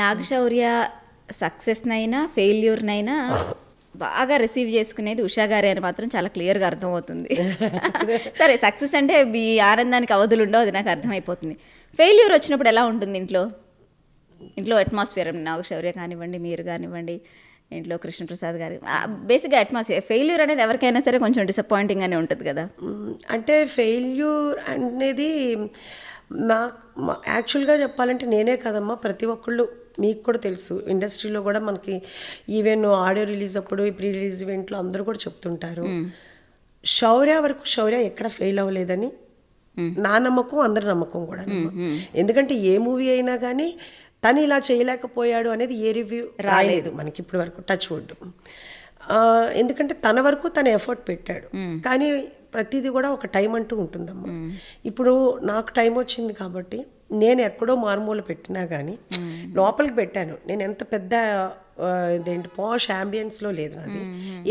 నాగశౌర్య సక్సెస్నైనా నైనా బాగా రిసీవ్ చేసుకునేది ఉషా గారే అని మాత్రం చాలా క్లియర్గా అర్థమవుతుంది సరే సక్సెస్ అంటే మీ ఆనందానికి అవధులు ఉండవు అది నాకు అర్థమైపోతుంది ఫెయిల్యూర్ వచ్చినప్పుడు ఎలా ఉంటుంది ఇంట్లో ఇంట్లో అట్మాస్ఫియర్ నాగశౌర్య కానివ్వండి మీరు కానివ్వండి ఇంట్లో కృష్ణప్రసాద్ గారు బేసిక్గా అట్మాస్ఫియర్ ఫెయిల్యూర్ అనేది ఎవరికైనా సరే కొంచెం డిసప్పాయింటింగ్ అనే ఉంటుంది కదా అంటే ఫెయిల్యూర్ అనేది నా యాక్చువల్గా చెప్పాలంటే నేనే కదమ్మా ప్రతి ఒక్కళ్ళు మీకు కూడా తెలుసు ఇండస్ట్రీలో కూడా మనకి ఈవెన్ ఆడియో రిలీజ్ అప్పుడు ప్రీ రిలీజ్ ఈవెంట్లో అందరూ కూడా చెప్తుంటారు శౌర్య వరకు శౌర్య ఎక్కడ ఫెయిల్ అవ్వలేదని నా నమ్మకం అందరి నమ్మకం కూడా ఎందుకంటే ఏ మూవీ అయినా కానీ తను ఇలా చేయలేకపోయాడు అనేది ఏ రివ్యూ రాలేదు మనకి ఇప్పటి వరకు టచ్ వుడ్ ఎందుకంటే తన వరకు తన ఎఫర్ట్ పెట్టాడు కానీ ప్రతిదీ కూడా ఒక టైం అంటూ ఉంటుందమ్మా ఇప్పుడు నాకు టైం వచ్చింది కాబట్టి నేను ఎక్కడో మారుమూల పెట్టినా కానీ లోపలికి పెట్టాను నేను ఎంత పెద్ద ఇదేంటి పాష్ అంబియన్స్లో లేదు నాది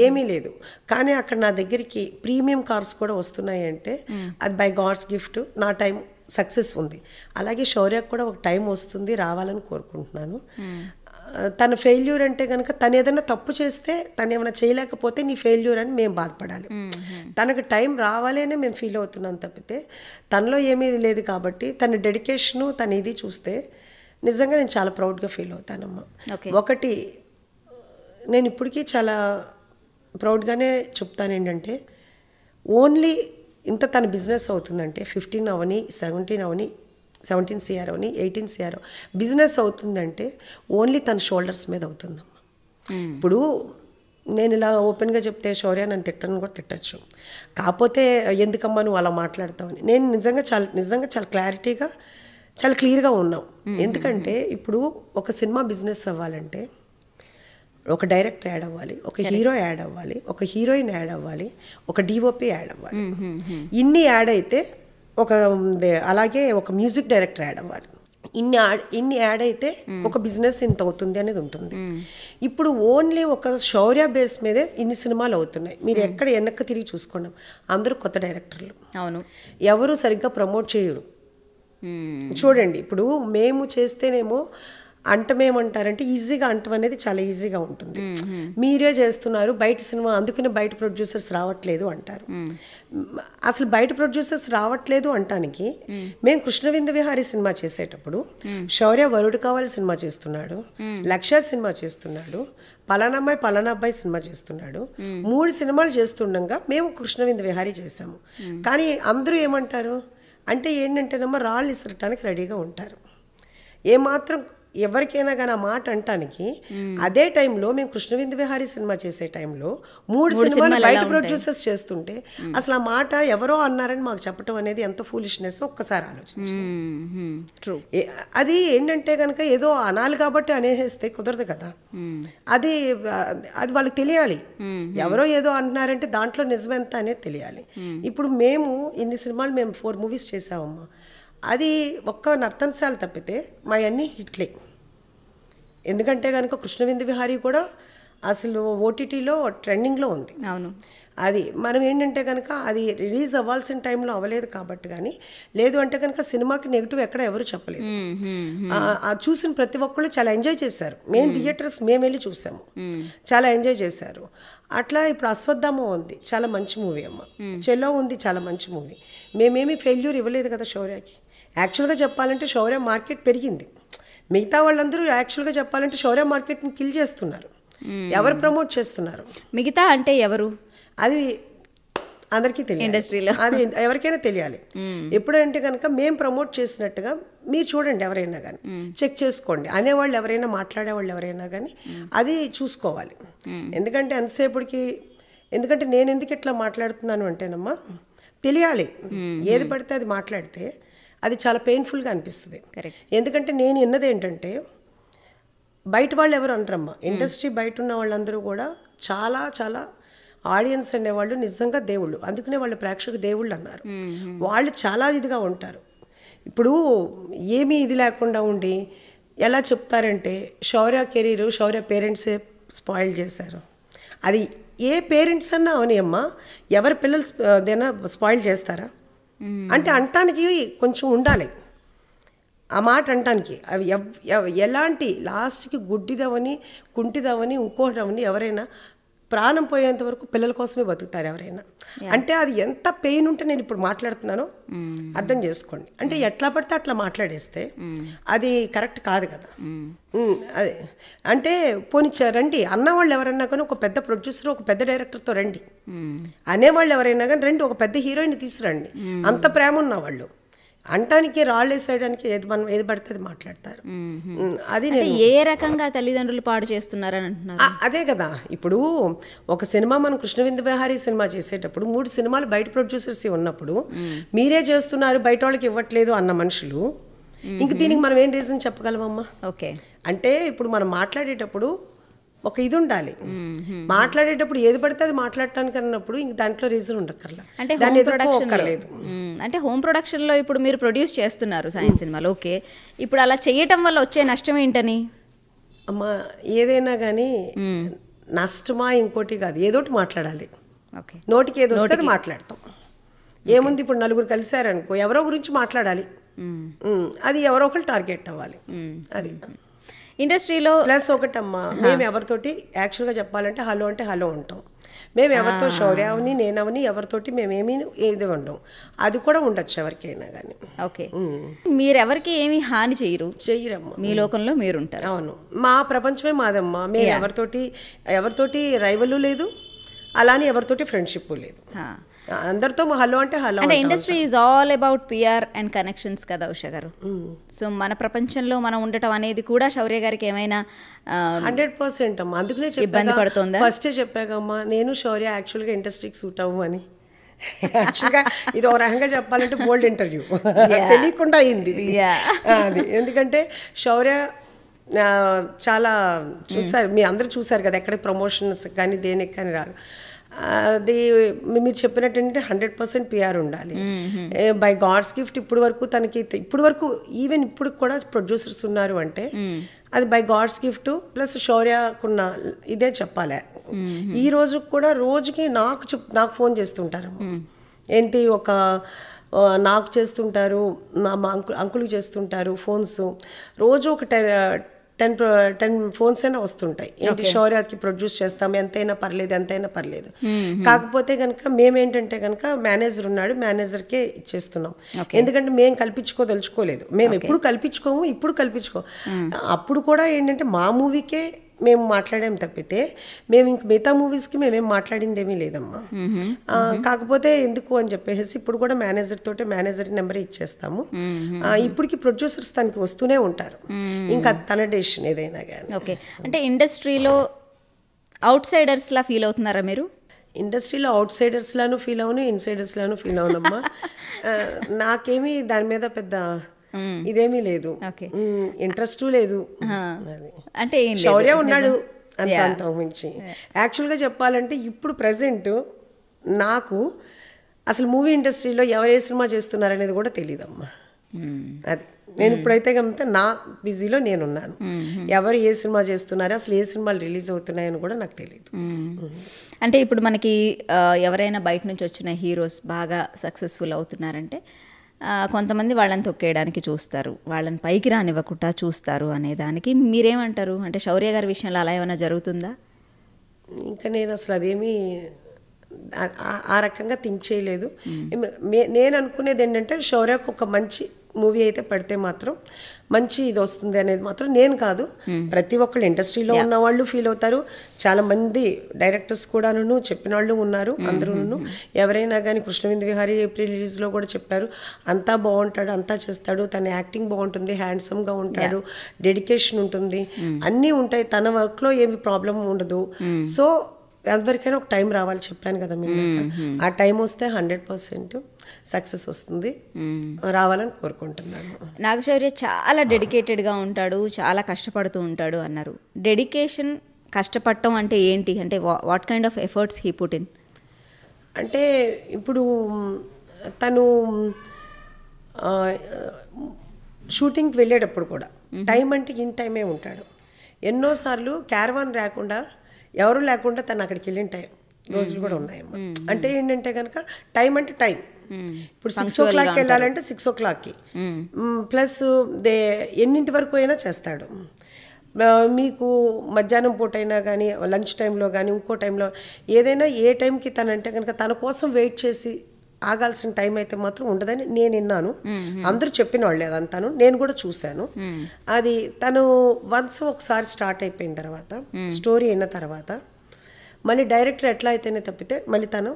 ఏమీ లేదు కానీ అక్కడ నా దగ్గరికి ప్రీమియం కార్స్ కూడా వస్తున్నాయి అంటే అది బై గాడ్స్ గిఫ్ట్ నా టైం సక్సెస్ ఉంది అలాగే శౌర్యకు కూడా ఒక టైం వస్తుంది రావాలని కోరుకుంటున్నాను తన ఫెయిల్యూర్ అంటే కనుక తను ఏదైనా తప్పు చేస్తే తను ఏమైనా చేయలేకపోతే నీ ఫెయిల్యూర్ అని మేము బాధపడాలి తనకు టైం రావాలి అని మేము ఫీల్ అవుతున్నాం తప్పితే తనలో ఏమీ లేదు కాబట్టి తన డెడికేషను తన ఇది చూస్తే నిజంగా నేను చాలా ప్రౌడ్గా ఫీల్ అవుతానమ్మా ఒకటి నేను ఇప్పటికీ చాలా ప్రౌడ్గానే చెప్తాను ఏంటంటే ఓన్లీ ఇంత తన బిజినెస్ అవుతుందంటే ఫిఫ్టీన్ అవని సెవెంటీన్ అవని సెవెంటీన్ సిఆర్ఓని ఎయిటీన్ సిఆర్ఓ బిజినెస్ అవుతుందంటే ఓన్లీ తన షోల్డర్స్ మీద అవుతుందమ్మా hmm. ఇప్పుడు నేను ఇలా ఓపెన్గా చెప్తే శౌర్య నన్ను తిట్టను కూడా తిట్టచ్చు కాకపోతే ఎందుకమ్మా నువ్వు అలా మాట్లాడతావని నేను నిజంగా చాలా నిజంగా చాలా క్లారిటీగా చాలా క్లియర్గా ఉన్నాం hmm. ఎందుకంటే hmm. ఇప్పుడు ఒక సినిమా బిజినెస్ అవ్వాలంటే ఒక డైరెక్టర్ యాడ్ అవ్వాలి ఒక హీరో యాడ్ అవ్వాలి ఒక హీరోయిన్ యాడ్ అవ్వాలి ఒక డిఓపి యాడ్ అవ్వాలి ఇన్ని యాడ్ అయితే ఒక అలాగే ఒక మ్యూజిక్ డైరెక్టర్ యాడ్ అవ్వాలి ఇన్ని యాడ్ ఇన్ని యాడ్ అయితే ఒక బిజినెస్ ఇంత అవుతుంది అనేది ఉంటుంది ఇప్పుడు ఓన్లీ ఒక శౌర్య బేస్ మీదే ఇన్ని సినిమాలు అవుతున్నాయి మీరు ఎక్కడ వెనక్కి తిరిగి చూసుకోండి అందరూ కొత్త డైరెక్టర్లు అవును ఎవరు సరిగ్గా ప్రమోట్ చేయరు చూడండి ఇప్పుడు మేము చేస్తేనేమో అంటం ఏమంటారంటే ఈజీగా అంటం అనేది చాలా ఈజీగా ఉంటుంది మీరే చేస్తున్నారు బయట సినిమా అందుకనే బయట ప్రొడ్యూసర్స్ రావట్లేదు అంటారు అసలు బయట ప్రొడ్యూసర్స్ రావట్లేదు అంటానికి మేము కృష్ణవింద విహారి సినిమా చేసేటప్పుడు శౌర్య వరుడు కావాలి సినిమా చేస్తున్నాడు లక్ష సినిమా చేస్తున్నాడు పలానా పలానాబ్బాయి పలానా అబ్బాయి సినిమా చేస్తున్నాడు మూడు సినిమాలు చేస్తుండగా మేము కృష్ణవింద విహారి చేశాము కానీ అందరూ ఏమంటారు అంటే ఏంటంటేనమ్మా రాళ్ళు ఇసరటానికి రెడీగా ఉంటారు ఏమాత్రం ఎవరికైనా కానీ ఆ మాట అంటానికి అదే టైంలో మేము కృష్ణవిందు విహారీ సినిమా చేసే టైంలో మూడు సినిమాలు బయట ప్రొడ్యూసర్స్ చేస్తుంటే అసలు ఆ మాట ఎవరో అన్నారని మాకు చెప్పడం అనేది ఎంత ఫూలిష్నెస్ ఒక్కసారి ఆలోచించు అది ఏంటంటే కనుక ఏదో అనాలి కాబట్టి అనేసేస్తే కుదరదు కదా అది అది వాళ్ళకి తెలియాలి ఎవరో ఏదో అంటున్నారంటే దాంట్లో నిజమెంత అనేది తెలియాలి ఇప్పుడు మేము ఇన్ని సినిమాలు మేము ఫోర్ మూవీస్ చేసామమ్మా అది ఒక్క నర్తనశాల తప్పితే మా అన్నీ హిట్లే ఎందుకంటే కనుక కృష్ణవిందు విహారీ కూడా అసలు ఓటీటీలో ట్రెండింగ్లో ఉంది అవును అది మనం ఏంటంటే కనుక అది రిలీజ్ అవ్వాల్సిన టైంలో అవ్వలేదు కాబట్టి కానీ లేదు అంటే కనుక సినిమాకి నెగిటివ్ ఎక్కడ ఎవరు చెప్పలేదు చూసిన ప్రతి ఒక్కళ్ళు చాలా ఎంజాయ్ చేశారు మేము థియేటర్స్ మేము వెళ్ళి చూసాము చాలా ఎంజాయ్ చేశారు అట్లా ఇప్పుడు అశ్వత్థామ ఉంది చాలా మంచి మూవీ అమ్మ చెలో ఉంది చాలా మంచి మూవీ మేమేమి ఫెయిల్యూర్ ఇవ్వలేదు కదా శౌర్యకి యాక్చువల్గా చెప్పాలంటే శౌర్య మార్కెట్ పెరిగింది మిగతా వాళ్ళందరూ యాక్చువల్గా చెప్పాలంటే శౌర్య మార్కెట్ని కిల్ చేస్తున్నారు ఎవరు ప్రమోట్ చేస్తున్నారు మిగతా అంటే ఎవరు అది అందరికీ తెలియదు ఇండస్ట్రీలో అది ఎవరికైనా తెలియాలి ఎప్పుడంటే కనుక మేము ప్రమోట్ చేసినట్టుగా మీరు చూడండి ఎవరైనా కానీ చెక్ చేసుకోండి అనేవాళ్ళు ఎవరైనా మాట్లాడేవాళ్ళు ఎవరైనా కానీ అది చూసుకోవాలి ఎందుకంటే ఎంతసేపటికి ఎందుకంటే నేను ఎందుకు ఇట్లా మాట్లాడుతున్నాను అంటేనమ్మా తెలియాలి ఏది పడితే అది మాట్లాడితే అది చాలా పెయిన్ఫుల్గా అనిపిస్తుంది ఎందుకంటే నేను విన్నది ఏంటంటే బయట వాళ్ళు ఎవరు అంటారమ్మా hmm. ఇండస్ట్రీ బయట ఉన్న వాళ్ళందరూ కూడా చాలా చాలా ఆడియన్స్ అనేవాళ్ళు నిజంగా దేవుళ్ళు అందుకనే వాళ్ళు ప్రేక్షక దేవుళ్ళు అన్నారు hmm. వాళ్ళు చాలా ఇదిగా ఉంటారు ఇప్పుడు ఏమీ ఇది లేకుండా ఉండి ఎలా చెప్తారంటే శౌర్య కెరీర్ శౌర్య పేరెంట్సే స్పాయిల్ చేశారు అది ఏ పేరెంట్స్ అన్నా అవునాయమ్మా అమ్మ ఎవరి పిల్లలు దేనా స్పాయిల్ చేస్తారా Hmm. అంటే అంటానికి కొంచెం ఉండాలి ఆ మాట అంటానికి అవి ఎలాంటి లాస్ట్కి గుడ్డిదవని కుంటిదవని అవని ఎవరైనా ప్రాణం పోయేంత వరకు పిల్లల కోసమే బతుకుతారు ఎవరైనా అంటే అది ఎంత పెయిన్ ఉంటే నేను ఇప్పుడు మాట్లాడుతున్నానో mm. అర్థం చేసుకోండి అంటే mm. ఎట్లా పడితే అట్లా మాట్లాడేస్తే mm. అది కరెక్ట్ కాదు కదా అదే అంటే పోనీ రండి అన్నవాళ్ళు ఎవరైనా కానీ ఒక పెద్ద ప్రొడ్యూసర్ ఒక పెద్ద డైరెక్టర్తో రండి అనేవాళ్ళు ఎవరైనా కానీ రండి ఒక పెద్ద హీరోయిన్ తీసుకురండి అంత ప్రేమ ఉన్నవాళ్ళు అంటానికి రాళ్ళు వేసేయడానికి ఏది మనం ఏది పడితే మాట్లాడతారు అది నేను ఏ రకంగా తల్లిదండ్రులు పాడు చేస్తున్నారని అంటున్నారు అదే కదా ఇప్పుడు ఒక సినిమా మనం కృష్ణవింద విహారీ సినిమా చేసేటప్పుడు మూడు సినిమాలు బయట ప్రొడ్యూసర్స్ ఉన్నప్పుడు మీరే చేస్తున్నారు బయట వాళ్ళకి ఇవ్వట్లేదు అన్న మనుషులు ఇంక దీనికి మనం ఏం రీజన్ చెప్పగలమమ్మా ఓకే అంటే ఇప్పుడు మనం మాట్లాడేటప్పుడు ఒక ఇది ఉండాలి మాట్లాడేటప్పుడు ఏది పడితే అది మాట్లాడటానికి అన్నప్పుడు ఇంక దాంట్లో రీజన్ ఉండక్కర్లా అంటే హోమ్ ప్రొడక్షన్ అంటే హోమ్ ప్రొడక్షన్లో ఇప్పుడు మీరు ప్రొడ్యూస్ చేస్తున్నారు సైన్స్ సినిమాలు ఓకే ఇప్పుడు అలా చేయటం వల్ల వచ్చే నష్టం ఏంటని అమ్మా ఏదైనా కానీ నష్టమా ఇంకోటి కాదు ఒకటి మాట్లాడాలి ఓకే నోటికి ఏదో వస్తే అది మాట్లాడతాం ఏముంది ఇప్పుడు నలుగురు కలిసారనుకో ఎవరో గురించి మాట్లాడాలి అది ఎవరో ఒకరు టార్గెట్ అవ్వాలి అది ఇండస్ట్రీలో ప్లస్ ఒకటమ్మా మేము ఎవరితోటి యాక్చువల్గా చెప్పాలంటే హలో అంటే హలో ఉంటాం మేము ఎవరితో శౌర్య నేనవని నేను ఎవరితోటి మేమేమి ఏది ఉండవు అది కూడా ఉండొచ్చు ఎవరికైనా కానీ ఓకే మీరు ఎవరికి ఏమి హాని చేయరు చెయ్యరమ్మా మీ లోకంలో మీరు ఉంటారు అవును మా ప్రపంచమే మాదమ్మా మేము ఎవరితోటి ఎవరితోటి రైవలు లేదు అలానే ఎవరితోటి ఫ్రెండ్షిప్ లేదు అందరితో హలో అంటే హలో అంటే industry is all about PR and connections కదా ఉష గారు సో hmm. మన ప్రపంచంలో మనం ఉండటం అనేది కూడా శౌర్య గారికి ఏమైనా హండ్రెడ్ పర్సెంట్ అమ్మా అందుకనే ఇబ్బంది పడుతుంది ఫస్టే చెప్పాకమ్మా నేను శౌర్య యాక్చువల్గా ఇండస్ట్రీకి సూట్ అవ్వు అని యాక్చువల్గా ఇది ఒక రకంగా చెప్పాలంటే బోల్డ్ ఇంటర్వ్యూ తెలియకుండా అయింది అది ఎందుకంటే శౌర్య చాలా చూసారు మీ అందరూ చూసారు కదా ఎక్కడ ప్రమోషన్స్ కానీ దేనికి కానీ రాదు అది మీరు చెప్పినట్టు ఏంటంటే హండ్రెడ్ పర్సెంట్ పిఆర్ ఉండాలి బై గాడ్స్ గిఫ్ట్ ఇప్పుడు వరకు తనకి ఇప్పుడు వరకు ఈవెన్ ఇప్పుడు కూడా ప్రొడ్యూసర్స్ ఉన్నారు అంటే అది బై గాడ్స్ గిఫ్ట్ ప్లస్ శౌర్యకున్న ఇదే చెప్పాలి ఈ రోజు కూడా రోజుకి నాకు చెప్ నాకు ఫోన్ చేస్తుంటారు ఏంటి ఒక నాకు చేస్తుంటారు మా అంకు అంకులు చేస్తుంటారు ఫోన్స్ రోజు ఒక టె టెన్ టెన్ ఫోన్స్ అయినా వస్తుంటాయి ఏంటి షౌర్యాకి ప్రొడ్యూస్ చేస్తాం ఎంతైనా పర్లేదు ఎంతైనా పర్లేదు కాకపోతే కనుక మేమేంటంటే కనుక మేనేజర్ ఉన్నాడు మేనేజర్కే ఇచ్చేస్తున్నాం ఎందుకంటే మేము కల్పించుకోదలుచుకోలేదు మేము ఎప్పుడు కల్పించుకోము ఇప్పుడు కల్పించుకో అప్పుడు కూడా ఏంటంటే మా మూవీకే మేము మాట్లాడాం తప్పితే మేము ఇంక మిగతా మూవీస్కి మేమేం మాట్లాడిందేమీ లేదమ్మా కాకపోతే ఎందుకు అని చెప్పేసి ఇప్పుడు కూడా మేనేజర్ తోటే మేనేజర్ నెంబర్ ఇచ్చేస్తాము ఇప్పటికి ప్రొడ్యూసర్స్ తనకి వస్తూనే ఉంటారు ఇంకా తన డెసిషన్ ఏదైనా కానీ ఓకే అంటే ఇండస్ట్రీలో అవుట్ సైడర్స్లా ఫీల్ అవుతున్నారా మీరు ఇండస్ట్రీలో అవుట్ సైడర్స్లాను ఫీల్ అవును ఇన్సైడర్స్లాను ఫీల్ అవునమ్మా నాకేమీ దాని మీద పెద్ద ఇదేమీ లేదు ఇంట్రెస్ట్ లేదు అంటే శౌర్య ఉన్నాడు అంత మించి యాక్చువల్గా చెప్పాలంటే ఇప్పుడు ప్రజెంట్ నాకు అసలు మూవీ ఇండస్ట్రీలో ఎవరు ఏ సినిమా చేస్తున్నారనేది కూడా తెలియదమ్మా అది నేను ఇప్పుడైతే గమనితే నా బిజీలో నేనున్నాను ఎవరు ఏ సినిమా చేస్తున్నారు అసలు ఏ సినిమాలు రిలీజ్ అవుతున్నాయని కూడా నాకు తెలియదు అంటే ఇప్పుడు మనకి ఎవరైనా బయట నుంచి వచ్చిన హీరోస్ బాగా సక్సెస్ఫుల్ అవుతున్నారంటే కొంతమంది వాళ్ళని తొక్కేయడానికి చూస్తారు వాళ్ళని పైకి రానివ్వకుండా చూస్తారు అనేదానికి మీరేమంటారు అంటే శౌర్య గారి విషయంలో అలా ఏమైనా జరుగుతుందా ఇంకా నేను అసలు అదేమీ ఆ రకంగా థింక్ చేయలేదు నేను అనుకునేది ఏంటంటే శౌర్యకు ఒక మంచి మూవీ అయితే పడితే మాత్రం మంచి ఇది వస్తుంది అనేది మాత్రం నేను కాదు ప్రతి ఒక్కళ్ళు ఇండస్ట్రీలో ఉన్న వాళ్ళు ఫీల్ అవుతారు చాలా మంది డైరెక్టర్స్ కూడాను చెప్పిన వాళ్ళు ఉన్నారు అందరూ ఎవరైనా కానీ కృష్ణవింద్ విహారి ఏప్రిల్ రిలీజ్లో కూడా చెప్పారు అంతా బాగుంటాడు అంతా చేస్తాడు తన యాక్టింగ్ బాగుంటుంది హ్యాండ్సమ్గా ఉంటాడు డెడికేషన్ ఉంటుంది అన్నీ ఉంటాయి తన వర్క్లో ఏమి ప్రాబ్లం ఉండదు సో ఎవరికైనా ఒక టైం రావాలి చెప్పాను కదా మీరు ఆ టైం వస్తే హండ్రెడ్ పర్సెంట్ సక్సెస్ వస్తుంది రావాలని కోరుకుంటున్నాను నాగశౌర్య చాలా డెడికేటెడ్గా ఉంటాడు చాలా కష్టపడుతూ ఉంటాడు అన్నారు డెడికేషన్ కష్టపడటం అంటే ఏంటి అంటే what kind of efforts he put in అంటే ఇప్పుడు తను షూటింగ్కి వెళ్ళేటప్పుడు కూడా టైం అంటే ఇన్ టైమే ఉంటాడు ఎన్నోసార్లు క్యారవాన్ రాకుండా ఎవరు లేకుండా తను అక్కడికి వెళ్ళిన టైం రోజులు కూడా ఉన్నాయమ్మా అంటే ఏంటంటే కనుక టైం అంటే టైం ఇప్పుడు సిక్స్ ఓ క్లాక్కి వెళ్ళాలంటే సిక్స్ ఓ క్లాక్కి ప్లస్ దే ఎన్నింటి వరకు అయినా చేస్తాడు మీకు మధ్యాహ్నం పూట అయినా కానీ లంచ్ టైంలో కానీ ఇంకో టైంలో ఏదైనా ఏ టైంకి తనంటే కనుక తన కోసం వెయిట్ చేసి ఆగాల్సిన టైం అయితే మాత్రం ఉండదని నేను విన్నాను అందరూ చెప్పిన వాళ్ళు అదంతాను నేను కూడా చూశాను అది తను వన్స్ ఒకసారి స్టార్ట్ అయిపోయిన తర్వాత స్టోరీ అయిన తర్వాత మళ్ళీ డైరెక్టర్ ఎట్లా అయితేనే తప్పితే మళ్ళీ తను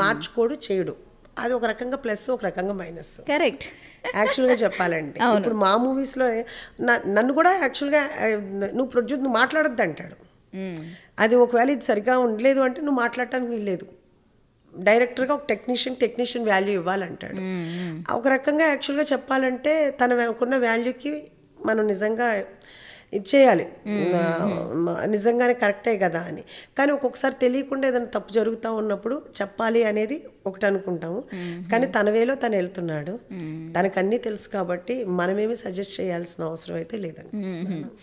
మార్చుకోడు చేయడు అది ఒక రకంగా ప్లస్ ఒక రకంగా మైనస్ కరెక్ట్ యాక్చువల్గా చెప్పాలంటే ఇప్పుడు మా మూవీస్లో నన్ను కూడా యాక్చువల్గా నువ్వు ప్రొడ్యూస్ నువ్వు మాట్లాడద్దు అంటాడు అది ఒకవేళ ఇది సరిగా ఉండలేదు అంటే నువ్వు మాట్లాడటానికి వీల్లేదు డైరెక్టర్గా ఒక టెక్నీషియన్ టెక్నీషియన్ వాల్యూ ఇవ్వాలంటాడు ఒక రకంగా యాక్చువల్గా చెప్పాలంటే తనకున్న వాల్యూకి మనం నిజంగా ఇది చేయాలి నిజంగానే కరెక్టే కదా అని కానీ ఒక్కొక్కసారి తెలియకుండా ఏదైనా తప్పు జరుగుతూ ఉన్నప్పుడు చెప్పాలి అనేది ఒకటి అనుకుంటాము కానీ తన వేలో తను వెళ్తున్నాడు తనకు అన్నీ తెలుసు కాబట్టి మనమేమి సజెస్ట్ చేయాల్సిన అవసరం అయితే లేదండి